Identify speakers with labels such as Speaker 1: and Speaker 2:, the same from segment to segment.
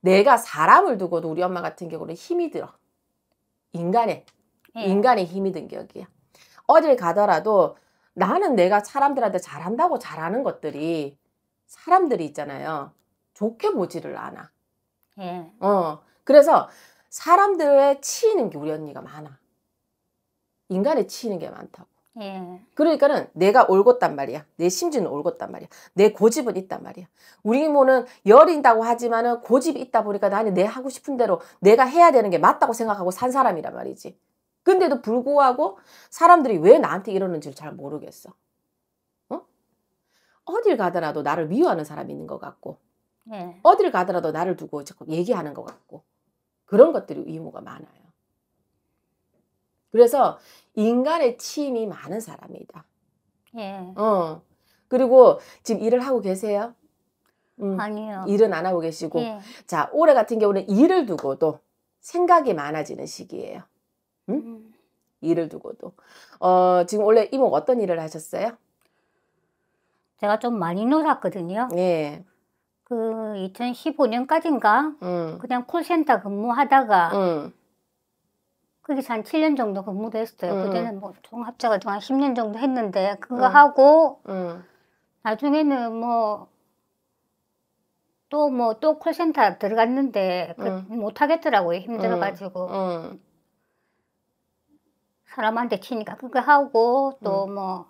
Speaker 1: 내가 사람을 두고도 우리 엄마 같은 경우는 힘이 들어. 인간의 예. 인간의 힘이 든 격이야. 어딜 가더라도 나는 내가 사람들한테 잘한다고 잘하는 것들이 사람들이 있잖아요. 좋게 보지를 않아. 네. 어. 그래서 사람들에 치이는 게 우리 언니가 많아. 인간에 치이는 게 많다고. 예. 그러니까는 내가 올곧단 말이야. 내 심지는 올곧단 말이야. 내 고집은 있단 말이야. 우리 이모는 여린다고 하지만은 고집이 있다 보니까 나는 내 하고 싶은 대로 내가 해야 되는 게 맞다고 생각하고 산 사람이란 말이지. 근데도 불구하고 사람들이 왜 나한테 이러는지를 잘 모르겠어. 어? 어딜 가더라도 나를 미워하는 사람이 있는 것 같고, 예. 어딜 가더라도 나를 두고 자꾸 얘기하는 것 같고, 그런 것들이 의무가 많아요. 그래서 인간의 침이 많은 사람이다. 예. 어. 그리고 지금 일을 하고 계세요? 음,
Speaker 2: 아니요. 일은
Speaker 1: 안 하고 계시고. 예. 자, 올해 같은 경우는 일을 두고도 생각이 많아지는 시기예요. 음? 음. 일을 두고도. 어, 지금 원래 이모 어떤 일을 하셨어요? 제가 좀
Speaker 2: 많이 놀았거든요. 예. 그 2015년까지인가 음. 그냥 콜센터 근무하다가 음. 거기서 한 7년 정도 근무도 했어요. 음. 그때는 뭐종합자가지한 10년 정도 했는데 그거 음. 하고 음. 나중에는 뭐 또 뭐 또 콜센터 들어갔는데 그못 음. 하겠더라고요. 힘들어가지고 음. 음. 사람한테 치니까 그거 하고 또 뭐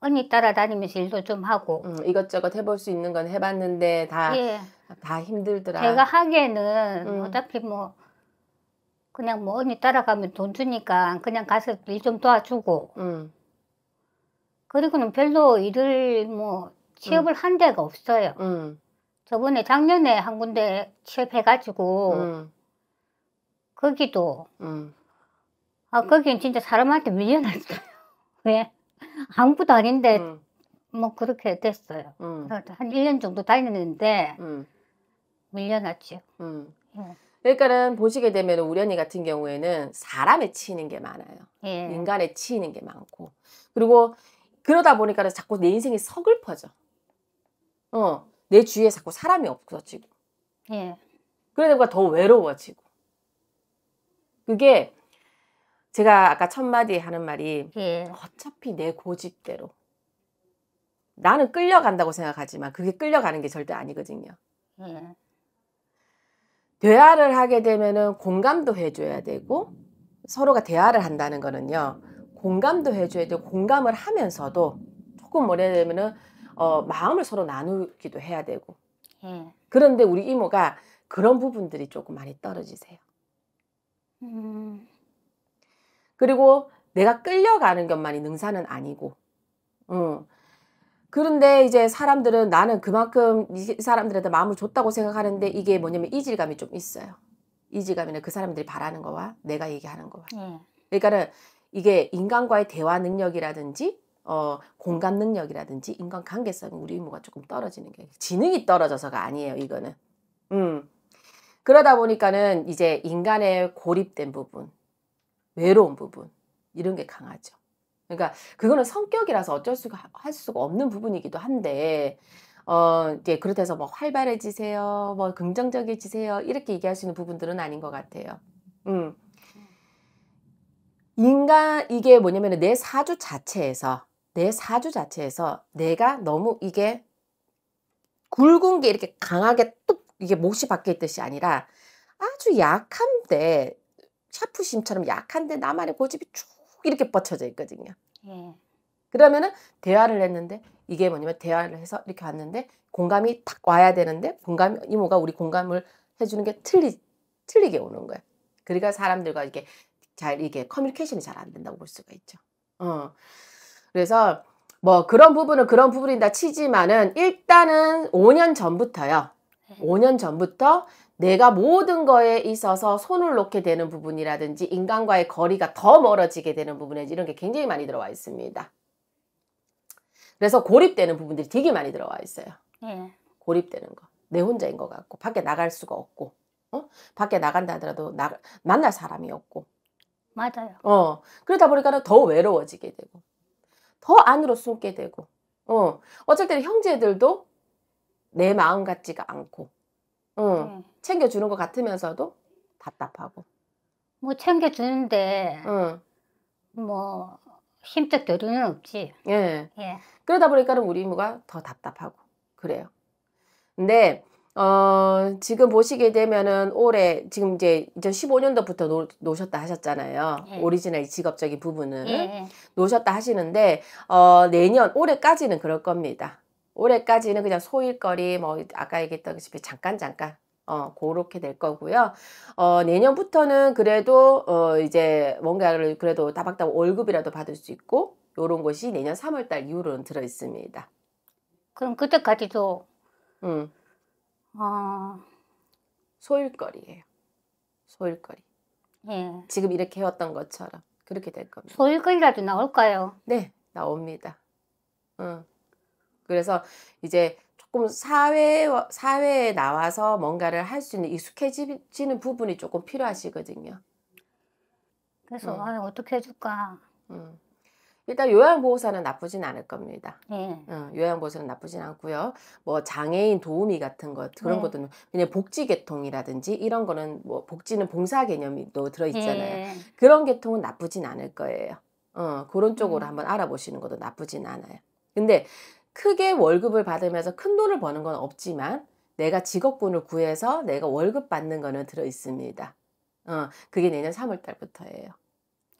Speaker 2: 언니 따라다니면서 일도 좀 하고 음,
Speaker 1: 이것저것 해볼 수 있는 건 해봤는데 다다 예. 다 힘들더라. 제가
Speaker 2: 하기에는 음. 어차피 뭐 그냥 뭐 언니 따라가면 돈 주니까 그냥 가서 일 좀 도와주고. 음. 그리고는 별로 일을 뭐 취업을 음. 한 데가 없어요. 음. 저번에 작년에 한 군데 취업해가지고 거기도 아 거긴 진짜 사람한테 밀려났어요. 왜 아무것도 아닌데 뭐 그렇게 됐어요. 한 1년 정도 다녔는데 밀려났죠.
Speaker 1: 예. 그러니까는 보시게 되면 우연히 같은 경우에는 사람에 치이는 게 많아요. 예. 인간에 치이는 게 많고. 그리고 그러다 보니까 자꾸 내 인생이 서글퍼져. 어, 내 주위에 자꾸 사람이 없어지고. 예. 그러다 보니까 더 외로워지고. 그게 제가 아까 첫마디 하는 말이 예. 어차피 내 고집대로. 나는 끌려간다고 생각하지만 그게 끌려가는 게 절대 아니거든요. 예. 대화를 하게 되면은 공감도 해줘야 되고 서로가 대화를 한다는 거는요 공감도 해줘야 되고 공감을 하면서도 조금 뭐라 되면은 어, 마음을 서로 나누기도 해야 되고 예. 그런데 우리 이모가 그런 부분들이 조금 많이 떨어지세요.
Speaker 2: 음.
Speaker 1: 그리고 내가 끌려가는 것만이 능사는 아니고 음, 그런데 이제 사람들은 나는 그만큼 이 사람들한테 마음을 줬다고 생각하는데 이게 뭐냐면 이질감이 좀 있어요. 이질감이는 그 사람들이 바라는 거와 내가 얘기하는 거와. 네. 그러니까는 이게 인간과의 대화 능력이라든지 어, 공감 능력이라든지 인간 관계성 우리 의무가 조금 떨어지는 게 지능이 떨어져서가 아니에요 이거는. 음. 그러다 보니까는 이제 인간의 고립된 부분, 외로운 부분 이런 게 강하죠. 그러니까 그거는 성격이라서 어쩔 수가 할 수가 없는 부분이기도 한데 어 이제 그렇다 해서 뭐 활발해지세요 뭐 긍정적이지세요 이렇게 얘기할 수 있는 부분들은 아닌 것 같아요 음 인간 이게 뭐냐면 내 사주 자체에서 내 사주 자체에서 내가 너무 이게 굵은 게 이렇게 강하게 뚝 이게 못이 박혀 있듯이 아니라 아주 약한데 샤프심처럼 약한데 나만의 고집이 쭉 이렇게 뻗쳐져 있거든요. 예. 그러면은 대화를 했는데 이게 뭐냐면 대화를 해서 이렇게 왔는데 공감이 탁 와야 되는데 공감 이모가 우리 공감을 해주는 게 틀리 틀리게 오는 거야. 그러니까 사람들과 이게 잘 이게 커뮤니케이션이 잘 안 된다고 볼 수가 있죠. 어. 그래서 뭐 그런 부분은 그런 부분이다 치지만은 일단은 5년 전부터요. 5년 전부터 내가 모든 거에 있어서 손을 놓게 되는 부분이라든지 인간과의 거리가 더 멀어지게 되는 부분에 이런 게 굉장히 많이 들어와 있습니다. 그래서 고립되는 부분들이 되게 많이 들어와 있어요. 네. 고립되는 거. 내 혼자인 것 같고 밖에 나갈 수가 없고 어? 밖에 나간다 하더라도 나, 만날 사람이 없고 맞아요. 어 그러다 보니까 더 외로워지게 되고 더 안으로 숨게 되고 어어쨌든 형제들도 내 마음 같지가 않고 응. 응. 챙겨주는 것 같으면서도 답답하고
Speaker 2: 뭐 챙겨주는데
Speaker 1: 응. 뭐 힘적 교류는 없지 예. 예. 그러다 보니까는 우리 이모가 더 답답하고 그래요 근데 어, 지금 보시게 되면은 올해 지금 이제 2015년도부터 노, 노셨다 하셨잖아요. 예. 오리지널 직업적인 부분은 예, 예. 노셨다 하시는데 어, 내년 올해까지는 그럴 겁니다. 올해까지는 그냥 소일거리 뭐 아까 얘기했다시피 그 잠깐 잠깐 어, 그렇게 될 거고요. 어, 내년부터는 그래도 어, 이제 뭔가를 그래도 다박다박 월급이라도 받을 수 있고 요런 것이 내년 3월 달 이후로는 들어 있습니다.
Speaker 2: 그럼 그때까지도 음. 어...
Speaker 1: 소일거리예요. 소일거리. 예. 지금 이렇게 해왔던 것처럼 그렇게 될 겁니다.
Speaker 2: 소일거리라도 나올까요?
Speaker 1: 네, 나옵니다. 응. 어. 그래서 이제 조금 사회 사회에 나와서 뭔가를 할 수 있는 익숙해지는 부분이 조금 필요하시거든요.
Speaker 2: 그래서 음. 아, 어떻게 해줄까?
Speaker 1: 음. 일단 요양보호사는 나쁘진 않을 겁니다. 예. 응, 어, 요양보호사는 나쁘진 않고요. 뭐 장애인 도우미 같은 것 그런 네. 것들은 그냥 복지 계통이라든지 이런 거는 뭐 복지는 봉사 개념이 들어있잖아요. 예. 그런 계통은 나쁘진 않을 거예요. 어, 그런 쪽으로 음. 한번 알아보시는 것도 나쁘진 않아요. 근데 크게 월급을 받으면서 큰 돈을 버는 건 없지만 내가 직업군을 구해서 내가 월급 받는 거는 들어 있습니다. 어, 그게 내년 3월 달부터예요.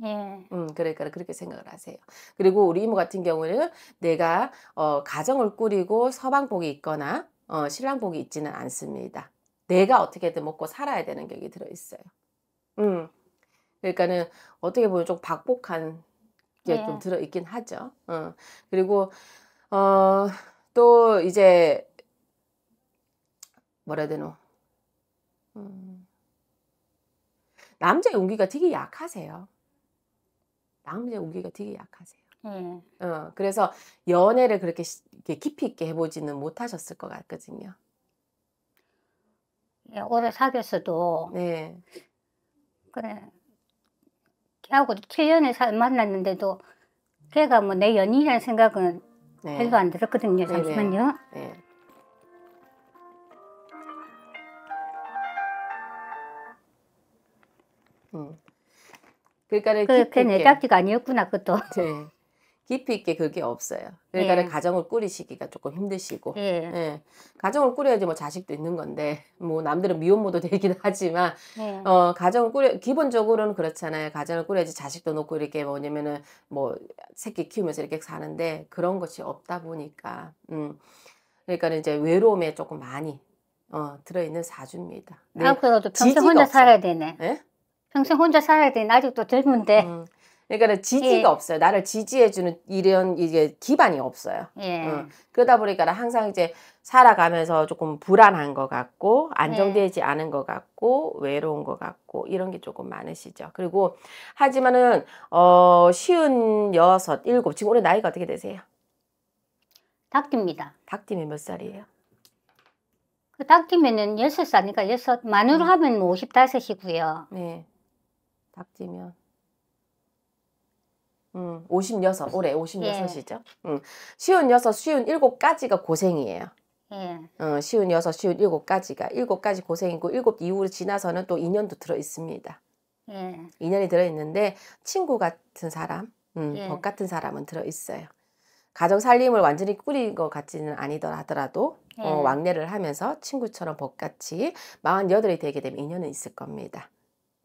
Speaker 1: 예. 음, 그러니까 그렇게 생각을 하세요. 그리고 우리 이모 같은 경우는 내가 어, 가정을 꾸리고 서방복이 있거나 어, 신랑복이 있지는 않습니다. 내가 어떻게든 먹고 살아야 되는 격이 들어 있어요. 음. 그러니까는 어떻게 보면 좀 박복한 게좀 예. 들어 있긴 하죠. 어. 그리고 어, 또 이제 뭐라 해야 되노? 음, 남자의 운기가 되게 약하세요. 남자의 운기가 되게 약하세요. 음. 어, 그래서 연애를 그렇게 깊이 있게 해보지는 못하셨을 것 같거든요. 예, 오래 사귀었어도 네.
Speaker 2: 그래 걔하고 7년을 사, 만났는데도 걔가 뭐 내 연인이라는 생각은 네. 해도 안 들었거든요. 네, 잠시만요. 네. 네. 음.
Speaker 1: 그러니까 그게 내 작지가 아니었구나 그것도. 네. 깊이 있게 그게 없어요. 그러니까 예. 가정을 꾸리시기가 조금 힘드시고, 예. 예. 가정을 꾸려야지 뭐 자식도 있는 건데, 뭐 남들은 미혼모도 되긴 하지만, 예. 어 가정을 꾸려 기본적으로는 그렇잖아요. 가정을 꾸려야지 자식도 놓고 이렇게 뭐냐면은 뭐 새끼 키우면서 이렇게 사는데 그런 것이 없다 보니까, 음 그러니까 이제 외로움에 조금 많이 어 들어있는 사주입니다. 네. 그래도 평생 혼자 없어요. 살아야 되네. 예?
Speaker 2: 평생 혼자 살아야 되네. 아직도 젊은데. 음.
Speaker 1: 그러니까 지지가 예. 없어요. 나를 지지해주는 이런 이게 기반이 없어요. 예. 응. 어. 그러다 보니까 항상 이제 살아가면서 조금 불안한 것 같고 안정되지 예. 않은 것 같고 외로운 것 같고 이런 게 조금 많으시죠. 그리고 하지만은 어 쉬운 여섯 일곱 지금 올해 나이가 어떻게 되세요?
Speaker 2: 닭띠입니다. 닭띠면 몇 살이에요? 그 닭띠면은 여섯 살이니까 여섯 만으로 음. 하면 뭐
Speaker 1: 오십다섯이고요. 네, 닭띠면. 음, 56, 올해 56이죠. 예. 음, 56, 일곱까지가 고생이에요. 예. 어, 56, 일곱까지가일곱까지 고생이고, 일곱 이후로 지나서는 또 인연도 들어있습니다. 예. 인연이 들어있는데, 친구 같은 사람, 음, 예. 법 같은 사람은 들어있어요. 가정 살림을 완전히 꾸린 것 같지는 아니더라도, 어, 예. 어, 왕래를 하면서 친구처럼 법같이 48이 되게 되면 인연은 있을 겁니다.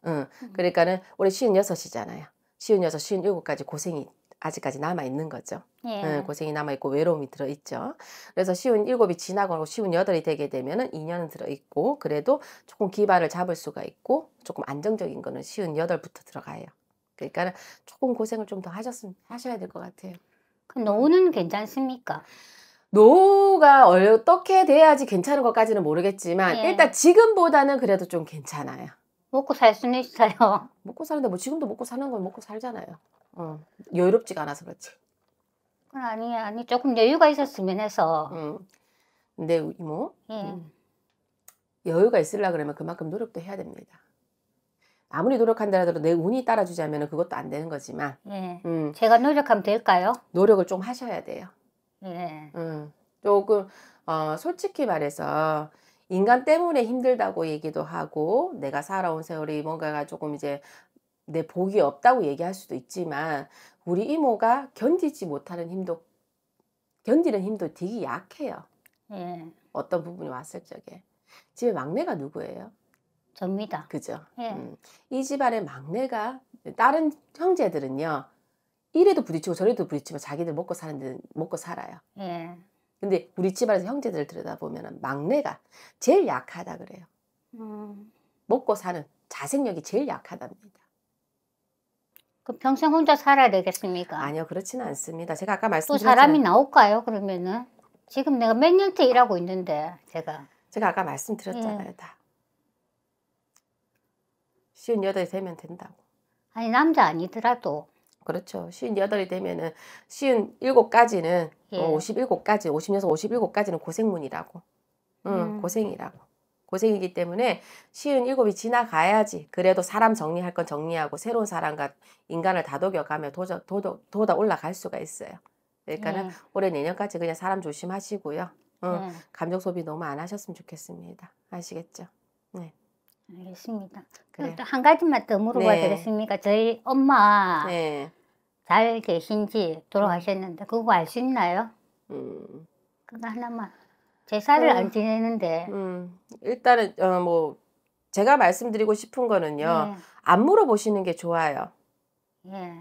Speaker 1: 음, 음. 그러니까는 올해 56이잖아요. 56, 57까지 고생이 아직까지 남아 있는 거죠. 예. 음, 고생이 남아 있고 외로움이 들어 있죠. 그래서 쉬운 일곱이 지나고 쉬운 여덟이 되게 되면은 인연은 들어 있고 그래도 조금 기반을 잡을 수가 있고 조금 안정적인 거는 쉬운 여덟부터 들어가요. 그러니까 조금 고생을 좀 더하셨으 하셔야 될 것 같아요. 그 노는 괜찮습니까? 노가 어떻게 돼야지 괜찮은 것까지는 모르겠지만 예. 일단 지금보다는 그래도 좀 괜찮아요.
Speaker 2: 먹고 살 수는 있어요. 먹고 사는데 뭐 지금도 먹고 사는 건 먹고 살잖아요.
Speaker 1: 어. 여유롭지가 않아서 그렇지.
Speaker 2: 그건 아니 아니 조금 여유가 있었으면 해서.
Speaker 1: 음. 근데 이모 뭐? 예. 음. 여유가 있으려 그러면 그만큼 노력도 해야 됩니다. 아무리 노력한다라도 내 운이 따라주자면 그것도 안 되는 거지만. 예. 음. 제가 노력하면 될까요? 노력을 좀 하셔야 돼요. 예. 음. 조금 어, 솔직히 말해서 인간 때문에 힘들다고 얘기도 하고 내가 살아온 세월이 뭔가가 조금 이제 내 복이 없다고 얘기할 수도 있지만 우리 이모가 견디지 못하는 힘도 견디는 힘도 되게 약해요. 예. 어떤 부분이 왔을 적에 집에 막내가 누구예요? 접니다. 그죠. 예. 음. 이 집안의 막내가 다른 형제들은요. 이래도 부딪히고 저래도 부딪히면 자기들 먹고 사는 데 먹고 살아요. 예. 근데 우리 집안에서 형제들 들여다보면 막내가 제일 약하다 그래요. 음. 먹고 사는 자생력이 제일 약하답니다. 그 평생 혼자 살아야 되겠습니까? 아니요, 그렇지는 않습니다. 제가 아까 말씀드렸죠. 또 사람이
Speaker 2: 나올까요? 그러면은 지금 내가 몇 년째 일하고 있는데
Speaker 1: 제가 제가 아까 말씀드렸잖아요, 예. 다. 쉬운 여덟 되면 된다고. 아니 남자 아니더라도 그렇죠. 58이 되면은 57까지는 어, 예. 어, 57까지, 56, 57까지는 고생문이라고. 응, 음. 고생이라고. 고생이기 때문에 57이 지나가야지 그래도 사람 정리할 건 정리하고 새로운 사람과 인간을 다독여가며 도저, 도도, 도다 올라갈 수가 있어요. 그러니까는 예. 올해 내년까지 그냥 사람 조심하시고요. 응, 예. 감정 소비 너무 안 하셨으면 좋겠습니다. 아시겠죠? 네. 알겠습니다.
Speaker 2: 그래. 네. 또한 가지만 더 물어봐도 네. 되겠습니까? 저희 엄마 네. 잘 계신지 돌아가셨는데 그거 알 수 있나요? 음.
Speaker 1: 그거 하나만 제사를 음. 안
Speaker 2: 지내는데
Speaker 1: 음. 일단은 어, 뭐 제가 말씀드리고 싶은 거는요 네. 안 물어보시는 게 좋아요. 예.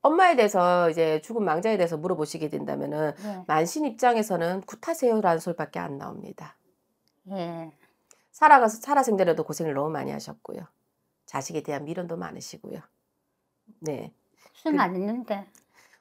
Speaker 1: 엄마에 대해서 이제 죽은 망자에 대해서 물어보시게 된다면은 예. 만신 입장에서는 굿하세요라는 소리밖에 안 나옵니다. 예. 살아가서 살아생전에도 고생을 너무 많이 하셨고요. 자식에 대한 미련도 많으시고요. 네. 구슬 안 그 했는데.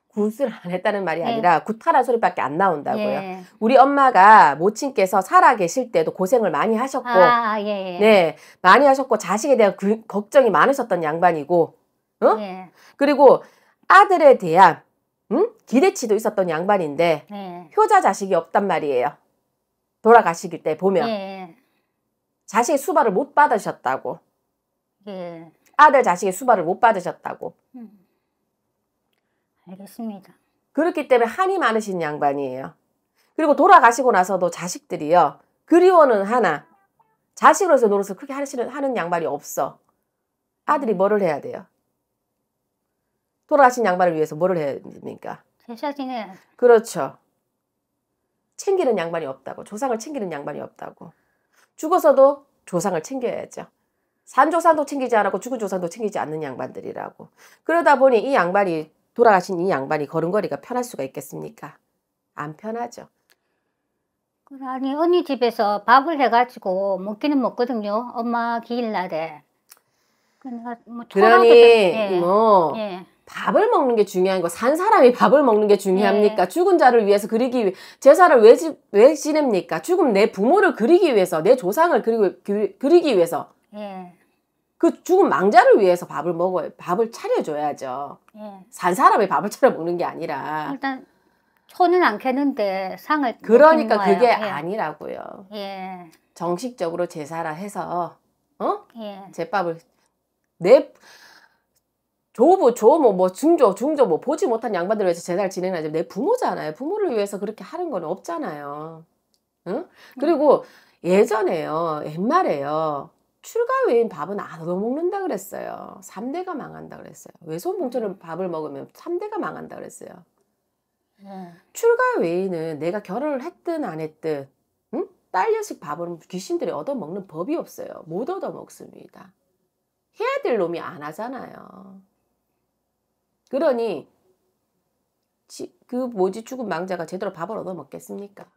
Speaker 1: 구슬 안 했다는 말이 네. 아니라 네. 구타란 소리밖에 안 나온다고요. 예. 우리 엄마가 모친께서 살아 계실 때도 고생을 많이 하셨고, 아,
Speaker 2: 예, 예. 네
Speaker 1: 많이 하셨고 자식에 대한 그, 걱정이 많으셨던 양반이고, 어? 예. 그리고 아들에 대한 음? 기대치도 있었던 양반인데 네. 효자 자식이 없단 말이에요. 돌아가시길 때 보면. 예, 예. 자식의 수발을 못 받으셨다고. 예. 아들 자식의 수발을 못 받으셨다고. 음. 알겠습니다. 그렇기 때문에 한이 많으신 양반이에요. 그리고 돌아가시고 나서도 자식들이요. 그리워는 하나. 자식으로서 노릇을 크게 하시는, 하는 양반이 없어. 아들이 뭐를 해야 돼요? 돌아가신 양반을 위해서 뭐를 해야 됩니까?
Speaker 2: 제사지내
Speaker 1: 그렇죠. 챙기는 양반이 없다고. 조상을 챙기는 양반이 없다고. 죽어서도 조상을 챙겨야죠. 산 조상도 챙기지 않고 죽은 조상도 챙기지 않는 양반들이라고. 그러다 보니 이 양반이 돌아가신 이 양반이 걸음걸이가 편할 수가 있겠습니까? 안 편하죠.
Speaker 2: 아니 언니 집에서 밥을 해가지고 먹기는 먹거든요. 엄마 기일날에. 그러니까 뭐 그러니 예. 뭐 예.
Speaker 1: 밥을 먹는 게 중요한 거, 산 사람이 밥을 먹는 게 중요합니까? 네. 죽은 자를 위해서 그리기 위해, 제사를 왜, 지, 왜 지냅니까? 죽은 내 부모를 그리기 위해서, 내 조상을 그리고, 그, 그리, 기 위해서. 네. 그 죽은 망자를 위해서 밥을 먹어요. 밥을 차려줘야죠. 네. 산 사람이 밥을 차려 먹는 게 아니라.
Speaker 2: 일단, 손은 안 캐는데 상을. 그러니까 그게 예.
Speaker 1: 아니라고요. 예. 정식적으로 제사라 해서, 어? 예. 제밥을, 내, 조부, 조모, 뭐 중조, 뭐 중조 뭐 보지 못한 양반들 위해서 제사를 진행하지 내 부모잖아요. 부모를 위해서 그렇게 하는 건 없잖아요. 응? 음. 그리고 예전에요, 옛말에요. 출가 외인 밥은 안 얻어먹는다 그랬어요. 3대가 망한다 그랬어요. 외손 봉투는 음. 밥을 먹으면 3대가 망한다 그랬어요. 예. 출가 외인은 내가 결혼을 했든 안 했든 응? 딸려식 밥은 귀신들이 얻어먹는 법이 없어요. 못 얻어먹습니다. 해야 될 놈이 안 하잖아요. 그러니 지, 그 뭐지 죽은 망자가 제대로 밥을 얻어 먹겠습니까?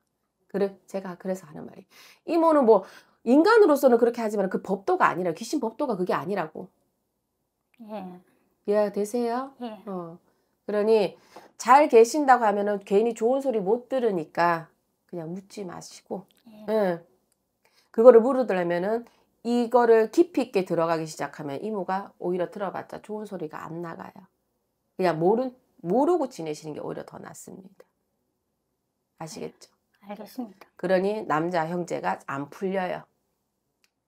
Speaker 1: 그래 제가 그래서 하는 말이 이모는 뭐 인간으로서는 그렇게 하지만 그 법도가 아니라 귀신 법도가 그게 아니라고. 예. 예 되세요. 예. 어. 그러니 잘 계신다고 하면은 괜히 좋은 소리 못 들으니까 그냥 묻지 마시고. 예. 응. 예. 그거를 물으려면은 이거를 깊이 있게 들어가기 시작하면 이모가 오히려 들어봤자 좋은 소리가 안 나가요. 그냥 모르, 모르고 지내시는 게 오히려 더 낫습니다. 아시겠죠? 알겠습니다. 그러니 남자 형제가 안 풀려요.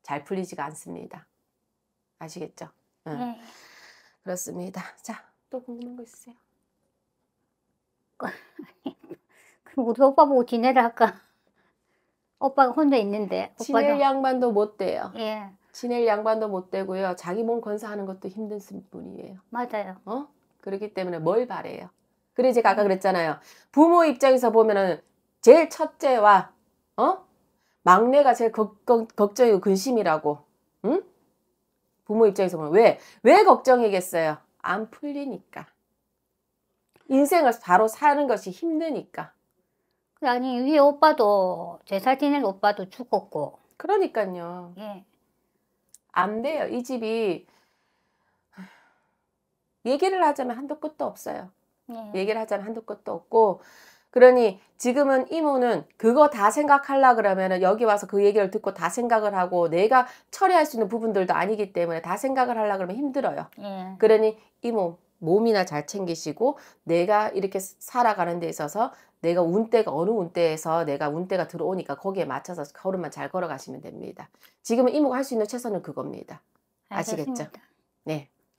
Speaker 1: 잘 풀리지가 않습니다. 아시겠죠? 응. 네. 그렇습니다. 자, 또 궁금한 거
Speaker 2: 있으세요? 그럼 우리 오빠 보고 지내라 까 오빠가 혼자 있는데.
Speaker 1: 지낼 오빠도... 양반도 못 돼요. 예. 지낼 양반도 못 되고요. 자기 몸 건사하는 것도 힘든 분이에요. 맞아요. 어? 그렇기 때문에 뭘 바래요? 그래 제가 아까 그랬잖아요. 부모 입장에서 보면은 제일 첫째와 어 막내가 제일 걱정, 걱정이고 근심이라고. 응? 부모 입장에서 보면 왜? 왜 걱정이겠어요? 안 풀리니까. 인생을 바로 사는 것이 힘드니까. 아니 위 오빠도 제사 지낼 오빠도 죽었고. 그러니까요. 예. 안 돼요. 이 집이 얘기를 하자면 한도 끝도 없어요. 네. 얘기를 하자면 한도 끝도 없고 그러니 지금은 이모는 그거 다 생각하려 그러면은 여기 와서 그 얘기를 듣고 다 생각을 하고 내가 처리할 수 있는 부분들도 아니기 때문에 다 생각을 하려 그러면 힘들어요. 네. 그러니 이모 몸이나 잘 챙기시고 내가 이렇게 살아가는 데 있어서 내가 운대가 어느 운대에서 내가 운대가 들어오니까 거기에 맞춰서 걸음만 잘 걸어가시면 됩니다. 지금 이모가 할 수 있는 최선은 그겁니다. 아시겠죠? 알겠습니다. 네.